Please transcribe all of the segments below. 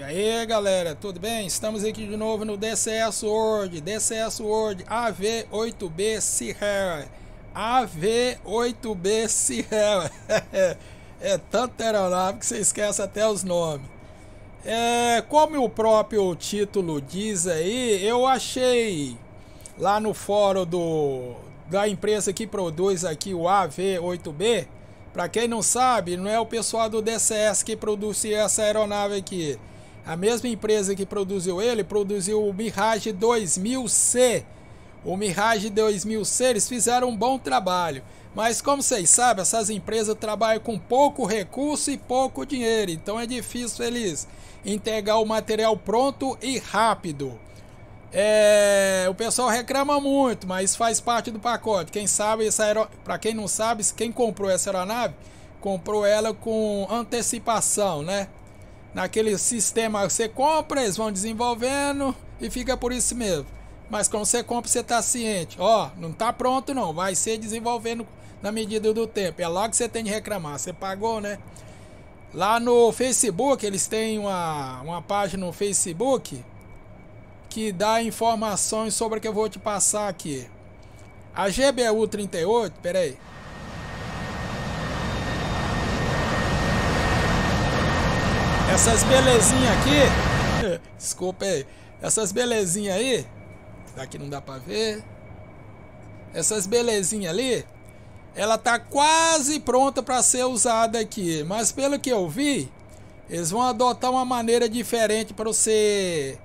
E aí galera, tudo bem? Estamos aqui de novo no DCS World, DCS World AV8B Sierra, AV8B Sierra, é tanta aeronave que você esquece até os nomes. É, como o próprio título diz aí, eu achei lá no fórum do, da empresa que produz aqui o AV8B, para quem não sabe, não é o pessoal do DCS que produz essa aeronave aqui. A mesma empresa que produziu ele produziu o Mirage 2000C. O Mirage 2000C eles fizeram um bom trabalho, mas como vocês sabem, essas empresas trabalham com pouco recurso e pouco dinheiro, então é difícil eles entregar o material pronto e rápido. É, o pessoal reclama muito, mas faz parte do pacote. Quem sabe essa para quem não sabe, quem comprou essa aeronave comprou ela com antecipação, né? naquele sistema que você compra, eles vão desenvolvendo e fica por isso mesmo. Mas quando você compra, você está ciente. Ó, não está pronto não, vai ser desenvolvendo na medida do tempo. É lá que você tem de reclamar. Você pagou, né? Lá no Facebook, eles têm uma, uma página no Facebook que dá informações sobre o que eu vou te passar aqui. A GBU 38, peraí. Essas belezinhas aqui. Desculpa aí. Essas belezinhas aí. Daqui não dá pra ver. Essas belezinhas ali. Ela tá quase pronta para ser usada aqui. Mas pelo que eu vi, eles vão adotar uma maneira diferente para você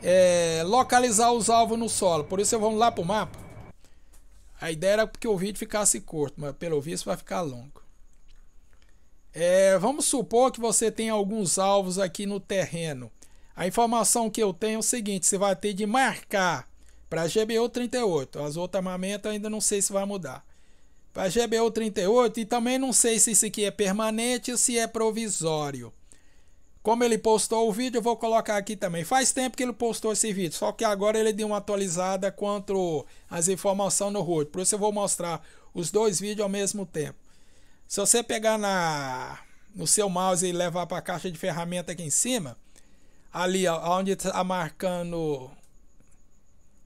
é, localizar os alvos no solo. Por isso eu vou lá pro mapa. A ideia era que o vídeo ficasse curto, mas pelo visto vai ficar longo. É, vamos supor que você tem alguns alvos aqui no terreno. A informação que eu tenho é o seguinte: você vai ter de marcar para GBU 38. As outras armamentos ainda não sei se vai mudar. Para GBU 38 e também não sei se isso aqui é permanente ou se é provisório. Como ele postou o vídeo, eu vou colocar aqui também. Faz tempo que ele postou esse vídeo, só que agora ele deu uma atualizada quanto às informações no root. Por isso eu vou mostrar os dois vídeos ao mesmo tempo. Se você pegar na, no seu mouse e levar para a caixa de ferramenta aqui em cima, ali onde está marcando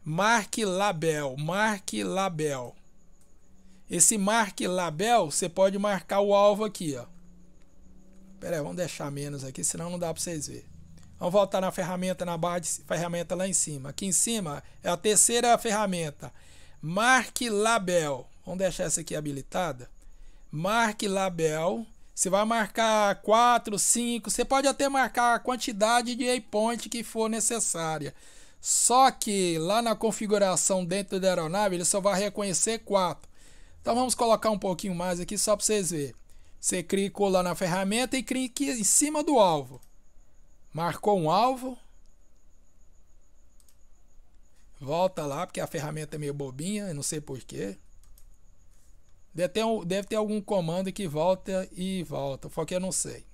Marque Label, Marque Label. Esse Marque Label, você pode marcar o alvo aqui, ó. Pera aí, vamos deixar menos aqui, senão não dá para vocês verem. Vamos voltar na ferramenta, na barra de ferramenta lá em cima. Aqui em cima é a terceira ferramenta. Marque Label. Vamos deixar essa aqui habilitada marque label. Você vai marcar 4, 5, você pode até marcar a quantidade de waypoint que for necessária. Só que lá na configuração dentro da aeronave ele só vai reconhecer 4. Então vamos colocar um pouquinho mais aqui só para vocês verem. Você clicou lá na ferramenta e clica em cima do alvo. Marcou um alvo. Volta lá porque a ferramenta é meio bobinha, não sei porquê. Deve ter, um, deve ter algum comando que volta e volta. Só que eu não sei.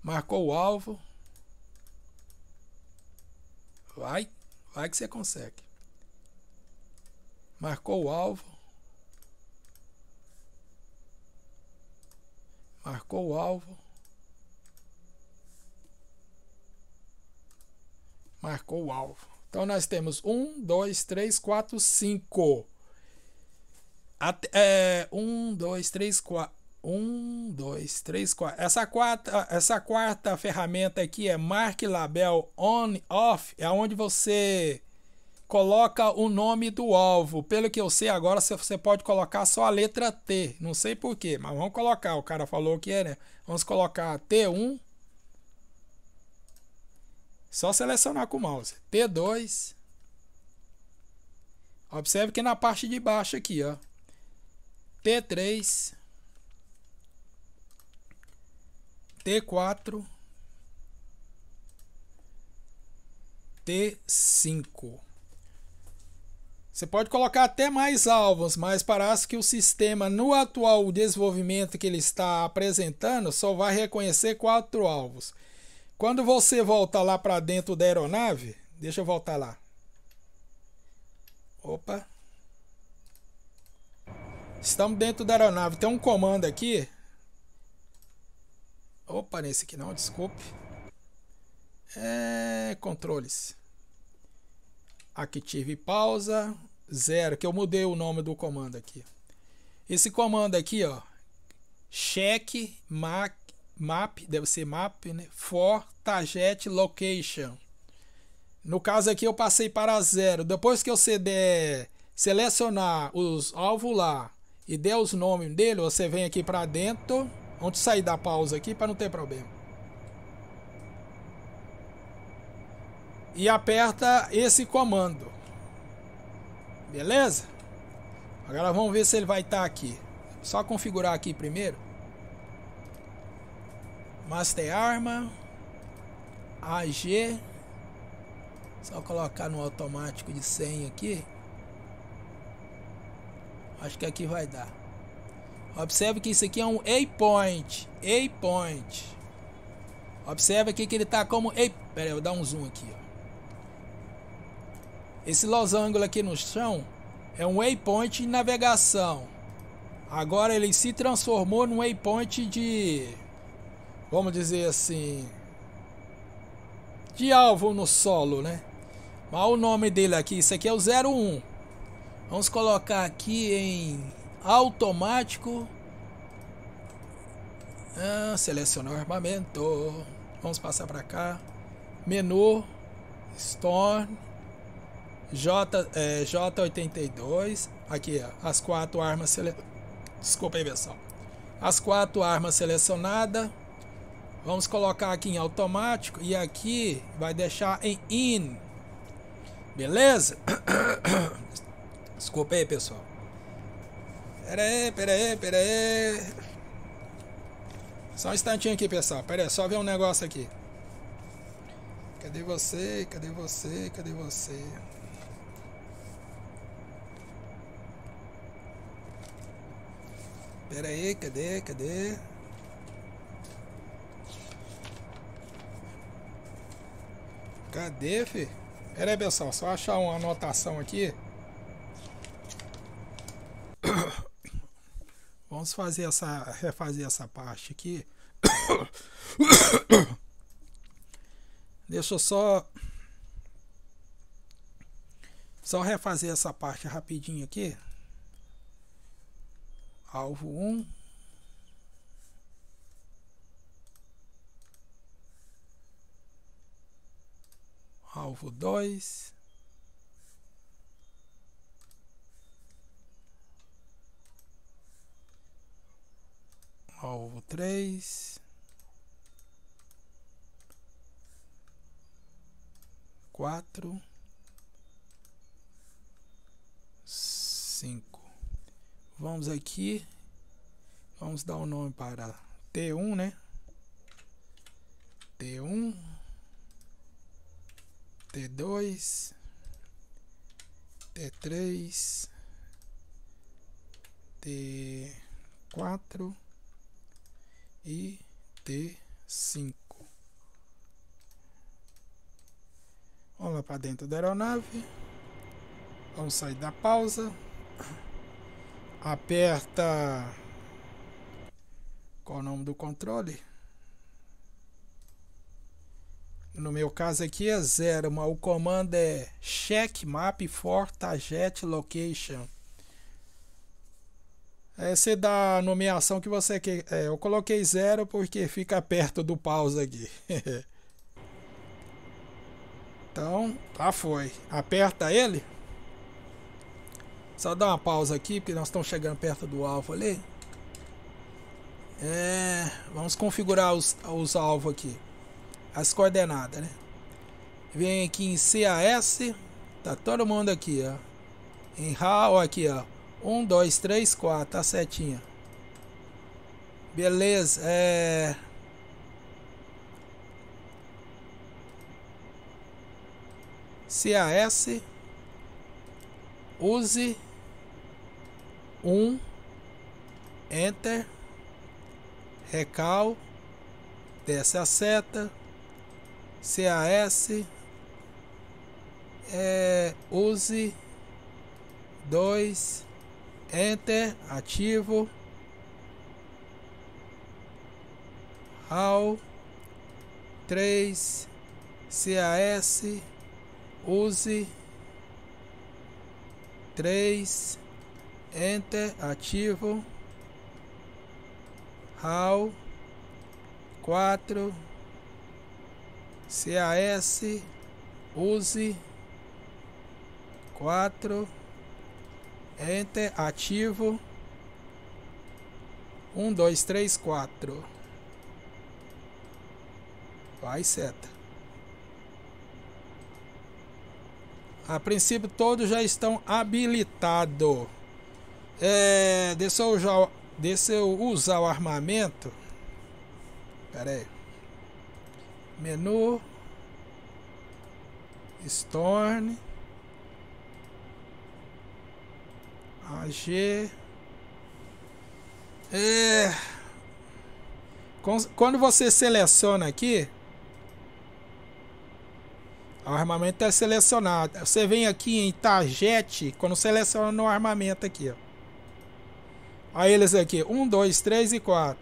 Marcou o alvo. Vai. Vai que você consegue. Marcou o alvo. Marcou o alvo. Marcou o alvo. Então nós temos um, dois, três, quatro, cinco. Até, é, um, dois, três, quatro. Um, dois, três, quatro. Essa quarta, essa quarta ferramenta aqui é Mark Label On Off, é onde você coloca o nome do alvo. Pelo que eu sei agora, você pode colocar só a letra T. Não sei porquê, mas vamos colocar. O cara falou que é, né? Vamos colocar T1. Só selecionar com o mouse. T2. Observe que na parte de baixo aqui, ó. T3, T4, T5. Você pode colocar até mais alvos, mas parece que o sistema no atual desenvolvimento que ele está apresentando só vai reconhecer quatro alvos. Quando você volta lá para dentro da aeronave, deixa eu voltar lá. Estamos dentro da aeronave. Tem um comando aqui. Opa, nesse aqui não, desculpe. É, controles. Aqui tive pausa. Zero, que eu mudei o nome do comando aqui. Esse comando aqui, ó. Check map, map deve ser map, né? For target location. No caso aqui eu passei para zero. Depois que eu ceder selecionar os alvos lá e der os nomes dele, você vem aqui para dentro. Vamos sair da pausa aqui para não ter problema. E aperta esse comando. Beleza? Agora vamos ver se ele vai estar tá aqui. Só configurar aqui primeiro. Master Arma. AG. Só colocar no automático de 100 aqui. Acho que aqui vai dar. Observe que isso aqui é um A-point. A-point. Observe aqui que ele está como... A... Pera aí, eu vou dar um zoom aqui. Ó. Esse losango aqui no chão é um waypoint de navegação. Agora ele se transformou num waypoint de... Vamos dizer assim... De alvo no solo, né? Mas o nome dele aqui, isso aqui é o 01. Vamos colocar aqui em automático. Ah, selecionar o armamento. Vamos passar para cá. Menu. Storm. J, é, J82. Aqui, ó, as quatro armas selecionadas. Desculpa aí, pessoal. As quatro armas selecionadas. Vamos colocar aqui em automático. E aqui vai deixar em IN. Beleza? Desculpa aí, pessoal. Pera aí, pera aí, pera aí. Só um instantinho aqui, pessoal. Pera aí, só ver um negócio aqui. Cadê você? Cadê você? Cadê você? Pera aí, cadê? Cadê? Cadê, fi? Pera aí, pessoal, só achar uma anotação aqui. Vamos fazer essa, refazer essa parte aqui. Deixa eu só só refazer essa parte rapidinho aqui. Alvo 1. Alvo 2. alvo três, quatro, cinco. Vamos aqui, vamos dar o um nome para T1, né? T1, T2, T3, T4 e T5. Vamos lá para dentro da aeronave. Vamos sair da pausa. Aperta. Qual o nome do controle? No meu caso aqui é zero, mas o comando é check map for target location. É, você dá a nomeação que você quer. É, eu coloquei zero porque fica perto do pausa aqui. então, tá foi. Aperta ele. Só dá uma pausa aqui, porque nós estamos chegando perto do alvo ali. É, vamos configurar os, os alvos aqui. As coordenadas, né? Vem aqui em CAS. Tá todo mundo aqui, ó. Em RAW aqui, ó. Um, dois, três, quatro. A tá setinha. Beleza. É... CAS. Use. Um. Enter. Recal. Desce a seta. CAS. É, use. dois Enter, ativo. How 3 CAS use 3 Enter ativo How 4 CAS use 4 Enter, ativo. Um, dois, três, quatro. Vai, seta. A princípio, todos já estão habilitados. É, deixa, eu já, deixa eu usar o armamento. Pera aí. Menu. Storm. AG. É... Quando você seleciona aqui, o armamento é selecionado. Você vem aqui em Target, quando seleciona o armamento aqui, ó. Aí eles aqui, 1, 2, 3 e 4.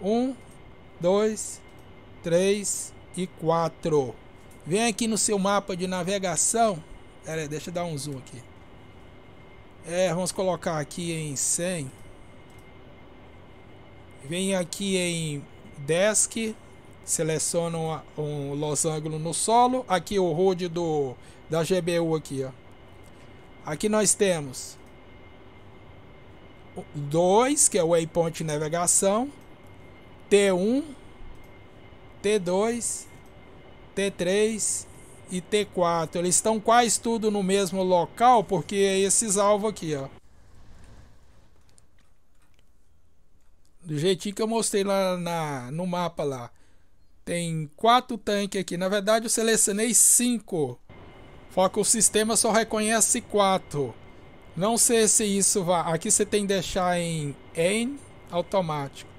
1, 2, 3 e 4. Vem aqui no seu mapa de navegação. Pera aí, deixa eu dar um zoom aqui. É, vamos colocar aqui em 100. Vem aqui em desk, Seleciona um losango no solo. Aqui o HUD do, da GBU aqui, ó. Aqui nós temos 2, que é o waypoint navegação, T1, T2, T3, e T4, eles estão quase tudo no mesmo local, porque é esses alvos aqui, ó. Do jeitinho que eu mostrei lá na, no mapa lá. Tem quatro tanques aqui. Na verdade, eu selecionei cinco. que o sistema só reconhece quatro. Não sei se isso vai. Aqui você tem que deixar em N automático.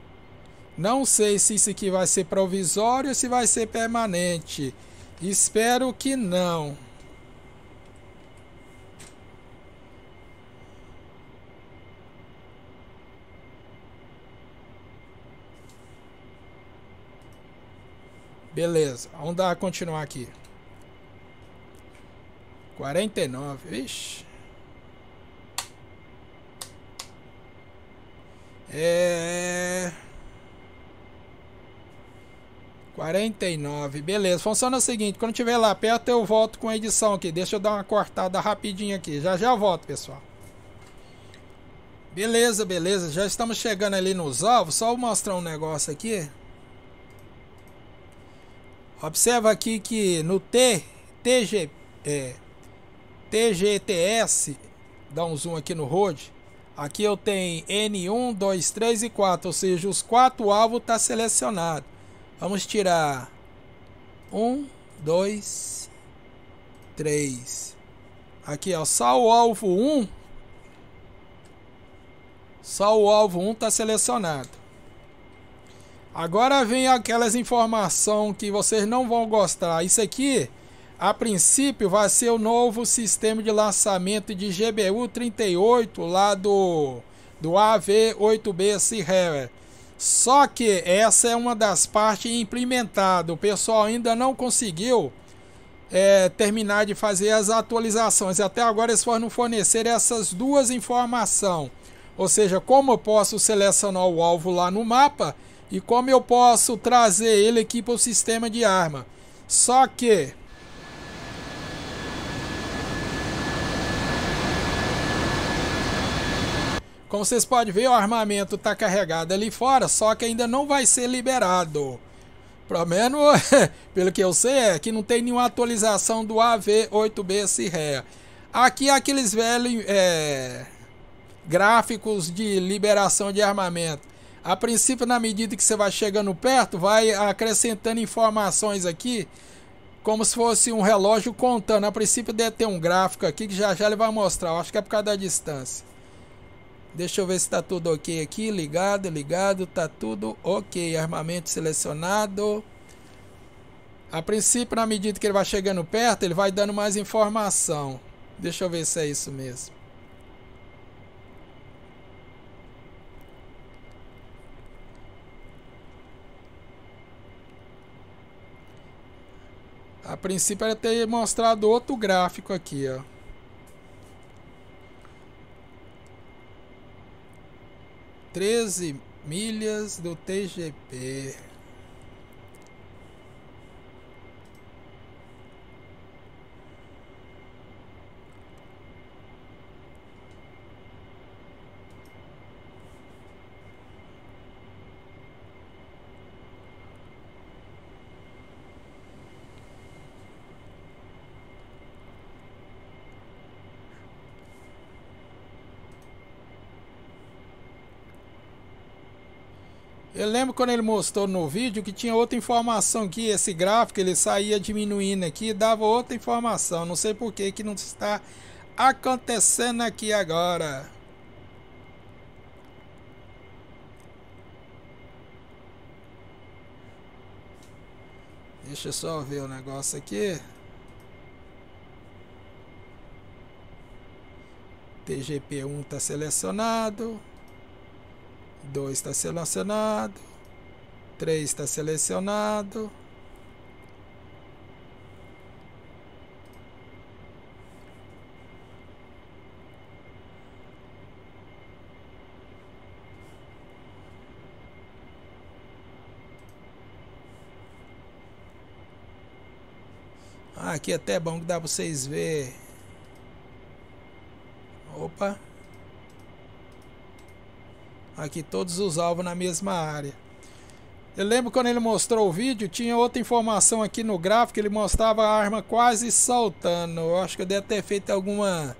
Não sei se isso aqui vai ser provisório ou se vai ser permanente. Espero que não. Beleza, vamos dar continuar aqui. 49, ixi. É, 49, beleza. Funciona o seguinte, quando tiver lá perto eu volto com a edição aqui. Deixa eu dar uma cortada rapidinho aqui. Já já volto, pessoal. Beleza, beleza. Já estamos chegando ali nos alvos. Só mostrar um negócio aqui. Observa aqui que no T, TG, é, TGTS, dá um zoom aqui no road. Aqui eu tenho N1, 2, 3 e 4, ou seja, os quatro alvos estão tá selecionados. Vamos tirar um, dois, três. Aqui, ó. Só o alvo 1. Um. Só o alvo 1 um tá selecionado. Agora vem aquelas informações que vocês não vão gostar. Isso aqui, a princípio, vai ser o novo sistema de lançamento de GBU 38 lá do, do AV8B Sierra. Só que essa é uma das partes implementadas. O pessoal ainda não conseguiu é, terminar de fazer as atualizações. Até agora eles foram fornecer essas duas informações. Ou seja, como eu posso selecionar o alvo lá no mapa e como eu posso trazer ele aqui para o sistema de arma. Só que Como vocês podem ver, o armamento está carregado ali fora, só que ainda não vai ser liberado. Pelo menos, pelo que eu sei, é que não tem nenhuma atualização do AV8B Sirrea. Aqui é aqueles velhos é, gráficos de liberação de armamento. A princípio, na medida que você vai chegando perto, vai acrescentando informações aqui, como se fosse um relógio contando. A princípio deve ter um gráfico aqui que já já ele vai mostrar. Eu acho que é por causa da distância. Deixa eu ver se está tudo ok aqui. Ligado, ligado, está tudo ok. Armamento selecionado. A princípio, na medida que ele vai chegando perto, ele vai dando mais informação. Deixa eu ver se é isso mesmo. A princípio ele ter mostrado outro gráfico aqui, ó. 13 milhas do TGP. Eu lembro quando ele mostrou no vídeo que tinha outra informação que esse gráfico ele saía diminuindo aqui, dava outra informação. Não sei por que que não está acontecendo aqui agora. Deixa eu só ver o negócio aqui. TGP1 está selecionado. 2 está selecionado, 3 está selecionado. Ah, aqui até é bom que dá para vocês ver. Opa. Aqui todos os alvos na mesma área. Eu lembro quando ele mostrou o vídeo, tinha outra informação aqui no gráfico, ele mostrava a arma quase saltando. Eu acho que eu devia ter feito alguma...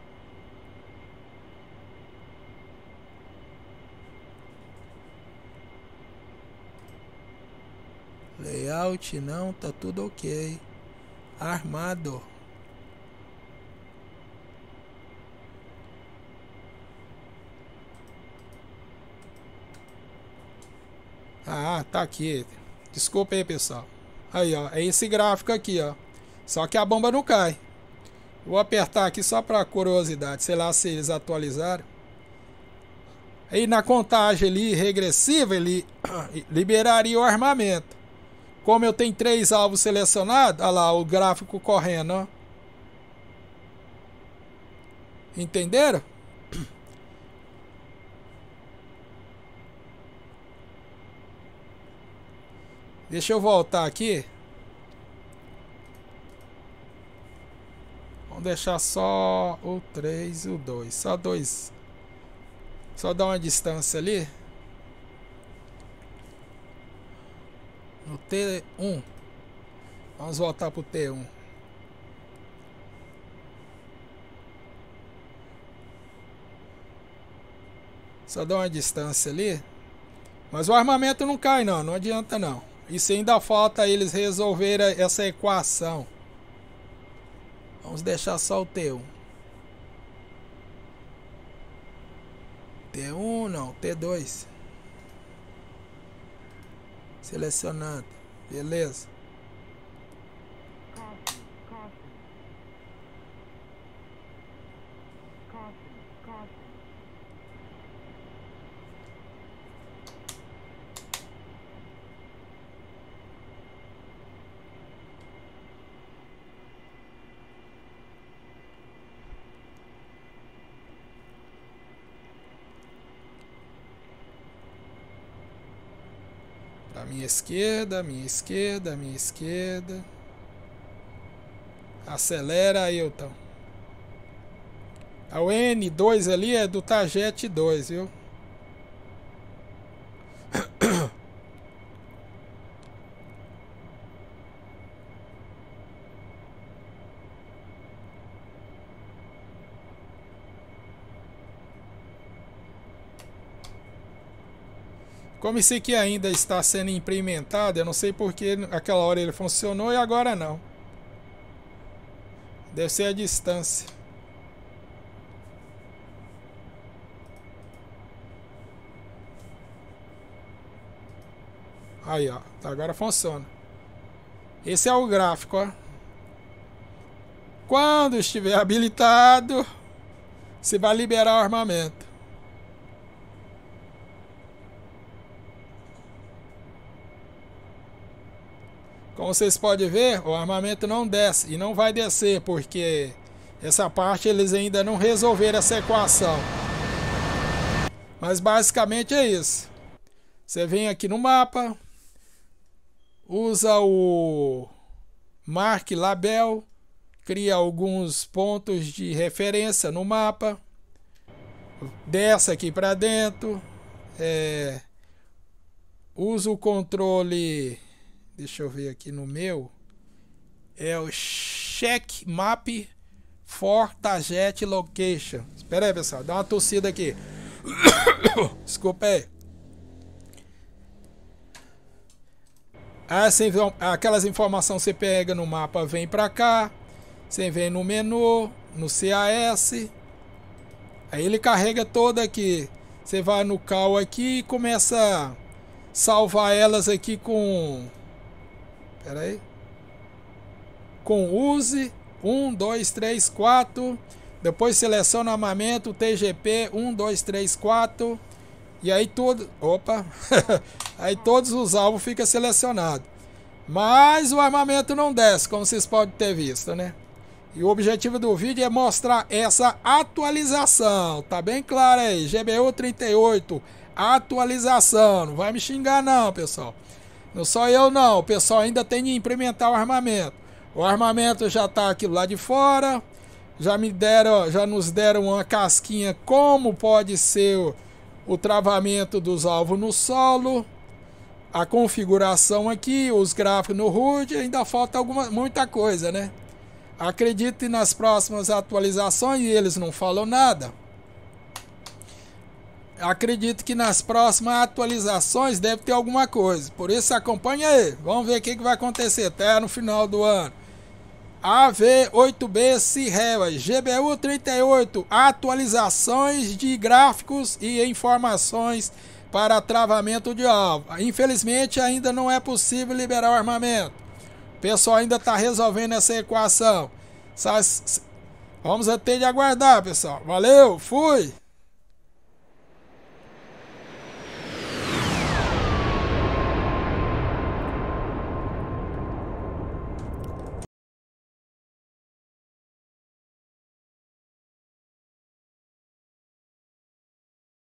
Layout não, tá tudo ok. Armado. Ah, tá aqui. Desculpa aí, pessoal. Aí, ó. É esse gráfico aqui, ó. Só que a bomba não cai. Vou apertar aqui só para curiosidade. Sei lá se eles atualizaram. Aí na contagem ali, regressiva, ele liberaria o armamento. Como eu tenho três alvos selecionados, olha lá o gráfico correndo, ó. Entenderam? Deixa eu voltar aqui. Vamos deixar só o 3 e o 2. Só dois. Só dar uma distância ali. No T1. Vamos voltar pro T1. Só dá uma distância ali. Mas o armamento não cai não, não adianta não. Isso ainda falta eles resolverem essa equação. Vamos deixar só o T1. T1 não, T2. Selecionando. Beleza. esquerda, minha esquerda, minha esquerda. Acelera, Ailton. O N2 ali é do Target 2, viu? Como esse aqui ainda está sendo implementado, eu não sei porque aquela hora ele funcionou e agora não. Deve ser a distância. Aí, ó. Tá, agora funciona. Esse é o gráfico, ó. Quando estiver habilitado, se vai liberar o armamento. Como vocês podem ver, o armamento não desce e não vai descer, porque essa parte eles ainda não resolveram essa equação. Mas basicamente é isso. Você vem aqui no mapa, usa o Mark Label, cria alguns pontos de referência no mapa, desce aqui para dentro, é, usa o controle Deixa eu ver aqui no meu. É o Check Map for Target Location. Espera aí, pessoal. Dá uma torcida aqui. Desculpa aí. Ah, aquelas informações você pega no mapa, vem para cá. Você vem no menu, no CAS. Aí ele carrega toda aqui. Você vai no Call aqui e começa a salvar elas aqui com Pera aí. Com use 1, 2, 3, 4. Depois seleciona armamento TGP 1, 2, 3, 4. E aí todo, opa. aí todos os alvos ficam selecionados. Mas o armamento não desce, como vocês podem ter visto, né? E o objetivo do vídeo é mostrar essa atualização. Tá bem claro aí, GBU 38, atualização. Não vai me xingar não, pessoal. Não sou eu não, o pessoal ainda tem de implementar o armamento. O armamento já está aqui lá de fora. Já me deram, já nos deram uma casquinha como pode ser o, o travamento dos alvos no solo. A configuração aqui, os gráficos no HUD, ainda falta alguma, muita coisa, né? Acredite nas próximas atualizações e eles não falam nada acredito que nas próximas atualizações deve ter alguma coisa. Por isso acompanha aí. Vamos ver o que, que vai acontecer até no final do ano. AV8B Cirreva, GBU38, atualizações de gráficos e informações para travamento de alvo. Infelizmente ainda não é possível liberar o armamento. O pessoal ainda está resolvendo essa equação. Vamos ter de aguardar, pessoal. Valeu, fui!